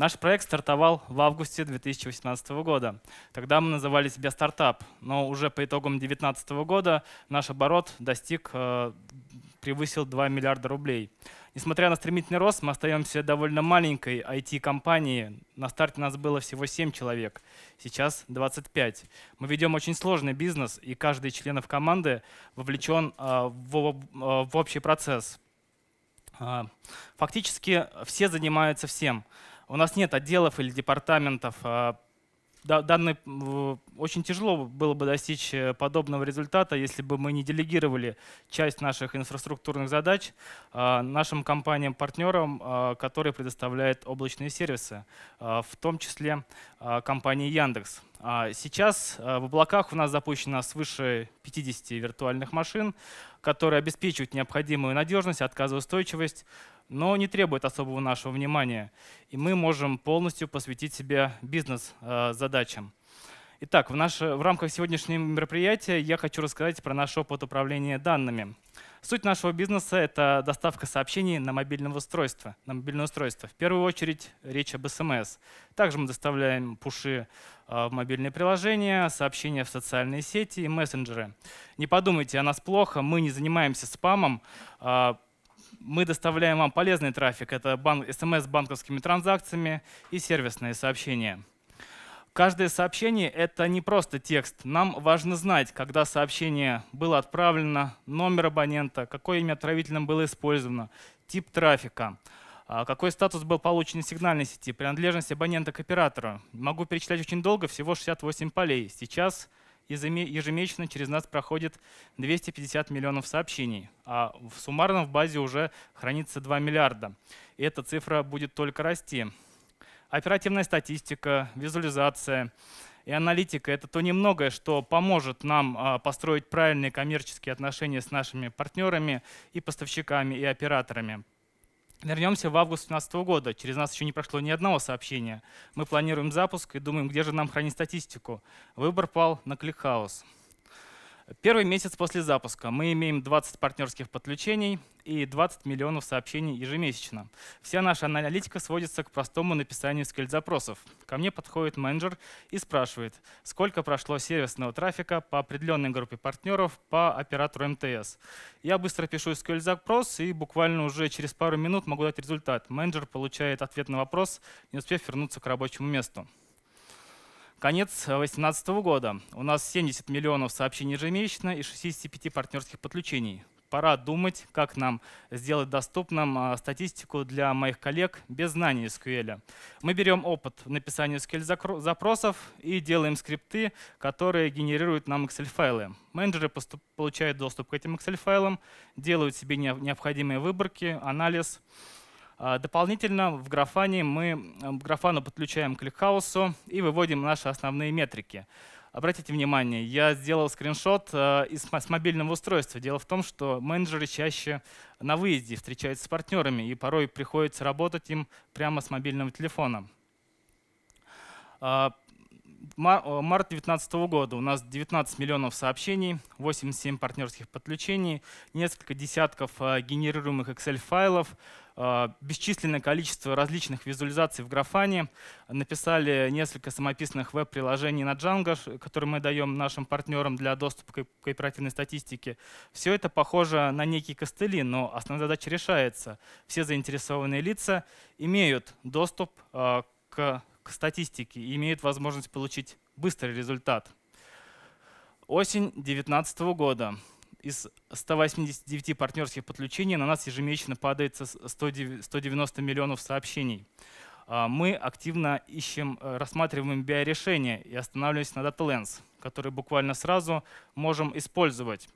Наш проект стартовал в августе 2018 года. Тогда мы называли себя стартап, но уже по итогам 2019 года наш оборот достиг, э, превысил 2 миллиарда рублей. Несмотря на стремительный рост, мы остаемся довольно маленькой IT-компанией. На старте нас было всего 7 человек, сейчас 25. Мы ведем очень сложный бизнес, и каждый из членов команды вовлечен э, э, в общий процесс. Фактически все занимаются всем – у нас нет отделов или департаментов. А, данный, очень тяжело было бы достичь э, подобного результата, если бы мы не делегировали часть наших инфраструктурных задач а, нашим компаниям-партнерам, а, которые предоставляют облачные сервисы, в том числе компании Яндекс. Сейчас в облаках у нас запущено свыше 50 виртуальных машин, которые обеспечивают необходимую надежность, отказоустойчивость, но не требует особого нашего внимания, и мы можем полностью посвятить себя бизнес-задачам. Э, Итак, в, наш, в рамках сегодняшнего мероприятия я хочу рассказать про наш опыт управления данными. Суть нашего бизнеса — это доставка сообщений на мобильное устройство. На мобильное устройство. В первую очередь речь об СМС. Также мы доставляем пуши э, в мобильные приложения, сообщения в социальные сети и мессенджеры. Не подумайте о нас плохо, мы не занимаемся спамом. Э, мы доставляем вам полезный трафик. Это смс с банковскими транзакциями и сервисные сообщения. Каждое сообщение — это не просто текст. Нам важно знать, когда сообщение было отправлено, номер абонента, какое имя отправителем было использовано, тип трафика, а, какой статус был получен из сигнальной сети, принадлежность абонента к оператору. Могу перечислять очень долго, всего 68 полей. Сейчас ежемесячно через нас проходит 250 миллионов сообщений, а в суммарном в базе уже хранится 2 миллиарда. И эта цифра будет только расти. Оперативная статистика, визуализация и аналитика — это то немногое, что поможет нам а, построить правильные коммерческие отношения с нашими партнерами и поставщиками, и операторами. Вернемся в август 2017 года. Через нас еще не прошло ни одного сообщения. Мы планируем запуск и думаем, где же нам хранить статистику. Выбор пал на ClickHouse. Первый месяц после запуска мы имеем 20 партнерских подключений и 20 миллионов сообщений ежемесячно. Вся наша аналитика сводится к простому написанию SQL-запросов. Ко мне подходит менеджер и спрашивает, сколько прошло сервисного трафика по определенной группе партнеров по оператору МТС. Я быстро пишу SQL-запрос и буквально уже через пару минут могу дать результат. Менеджер получает ответ на вопрос, не успев вернуться к рабочему месту. Конец 2018 года. У нас 70 миллионов сообщений ежемесячно и 65 партнерских подключений. Пора думать, как нам сделать доступным а, статистику для моих коллег без знаний SQL. Мы берем опыт написания SQL запросов и делаем скрипты, которые генерируют нам Excel-файлы. Менеджеры получают доступ к этим Excel-файлам, делают себе необходимые выборки, анализ. Анализ а, дополнительно в графане мы графану подключаем к ликхаусу и выводим наши основные метрики. Обратите внимание, я сделал скриншот а, из, с мобильного устройства. Дело в том, что менеджеры чаще на выезде встречаются с партнерами, и порой приходится работать им прямо с мобильного телефона. А, март 2019 года у нас 19 миллионов сообщений, 87 партнерских подключений, несколько десятков генерируемых Excel-файлов, Э, бесчисленное количество различных визуализаций в графане, написали несколько самописных веб-приложений на Django, которые мы даем нашим партнерам для доступа к оперативной статистике. Все это похоже на некие костыли, но основная задача решается. Все заинтересованные лица имеют доступ э, к, к статистике и имеют возможность получить быстрый результат. Осень 2019 года из 189 партнерских подключений на нас ежемесячно падает 190 миллионов сообщений. А, мы активно ищем, э, рассматриваем BI-решения и останавливаемся на DataLens, который буквально сразу можем использовать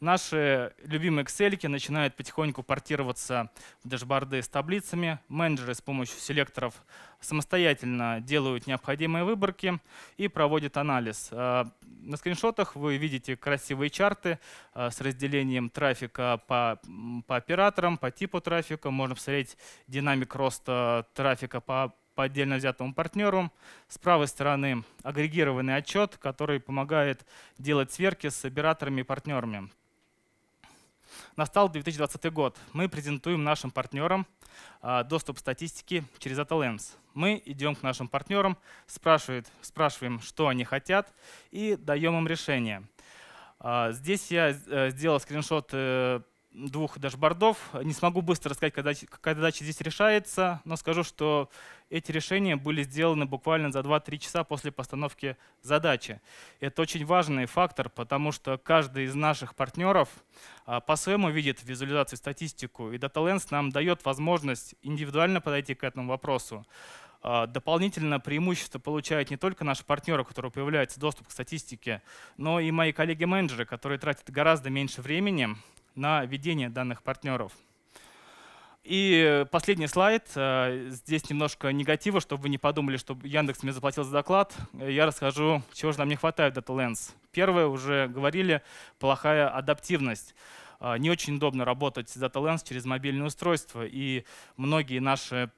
Наши любимые Excel начинают потихоньку портироваться в дашборды с таблицами. Менеджеры с помощью селекторов самостоятельно делают необходимые выборки и проводят анализ. А, на скриншотах вы видите красивые чарты а, с разделением трафика по, по операторам, по типу трафика. Можно посмотреть динамик роста трафика по по отдельно взятому партнеру. С правой стороны агрегированный отчет, который помогает делать сверки с операторами и партнерами. Настал 2020 год. Мы презентуем нашим партнерам а, доступ к статистике через AtalEms. Мы идем к нашим партнерам, спрашивают, спрашиваем, что они хотят, и даем им решение. А, здесь я э, сделал скриншот э, двух даже бордов Не смогу быстро рассказать, когда, какая задача здесь решается, но скажу, что эти решения были сделаны буквально за 2-3 часа после постановки задачи. Это очень важный фактор, потому что каждый из наших партнеров а, по-своему видит визуализацию, статистику, и DataLens нам дает возможность индивидуально подойти к этому вопросу. А, дополнительно преимущество получают не только наши партнеры, у которых появляется доступ к статистике, но и мои коллеги-менеджеры, которые тратят гораздо меньше времени на ведение данных партнеров. И последний слайд. Э, здесь немножко негатива, чтобы вы не подумали, что Яндекс мне заплатил за доклад. Я расскажу, чего же нам не хватает в DataLens. Первое, уже говорили, плохая адаптивность. Э, не очень удобно работать с DataLens через мобильное устройство. И многие наши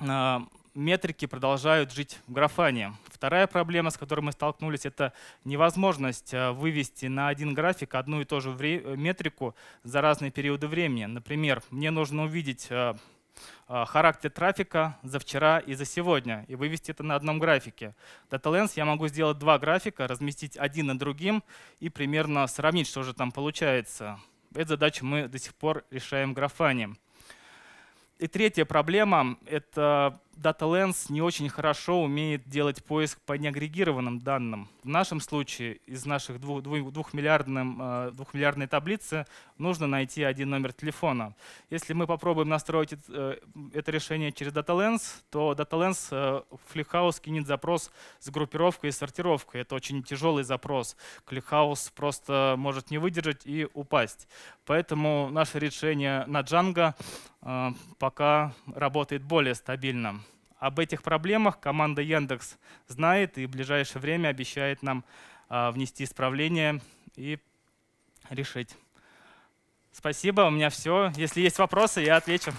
э, метрики продолжают жить в графане. Вторая проблема, с которой мы столкнулись, это невозможность э, вывести на один график одну и ту же э, метрику за разные периоды времени. Например, мне нужно увидеть э, характер трафика за вчера и за сегодня и вывести это на одном графике. В DataLens я могу сделать два графика, разместить один на другим и примерно сравнить, что же там получается. Эту задачу мы до сих пор решаем графанием. И третья проблема — это DataLens не очень хорошо умеет делать поиск по неагрегированным данным. В нашем случае из наших двух, двух, э, таблицы нужно найти один номер телефона. Если мы попробуем настроить э, это решение через DataLens, то DataLens э, в Clickhouse кинет запрос с группировкой и сортировкой. Это очень тяжелый запрос. Clickhouse просто может не выдержать и упасть. Поэтому наше решение на Django пока работает более стабильно. Об этих проблемах команда Яндекс знает и в ближайшее время обещает нам а, внести исправления и решить. Спасибо, у меня все. Если есть вопросы, я отвечу.